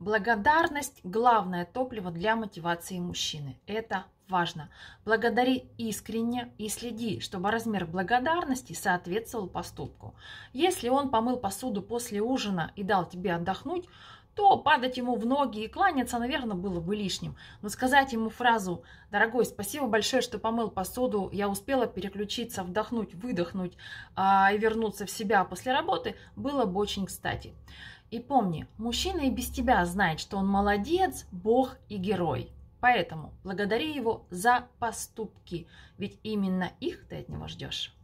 Благодарность – главное топливо для мотивации мужчины. Это важно. Благодари искренне и следи, чтобы размер благодарности соответствовал поступку. Если он помыл посуду после ужина и дал тебе отдохнуть, то падать ему в ноги и кланяться, наверное, было бы лишним. Но сказать ему фразу «Дорогой, спасибо большое, что помыл посуду, я успела переключиться, вдохнуть, выдохнуть а, и вернуться в себя после работы» было бы очень кстати. И помни, мужчина и без тебя знает, что он молодец, бог и герой. Поэтому благодари его за поступки, ведь именно их ты от него ждешь.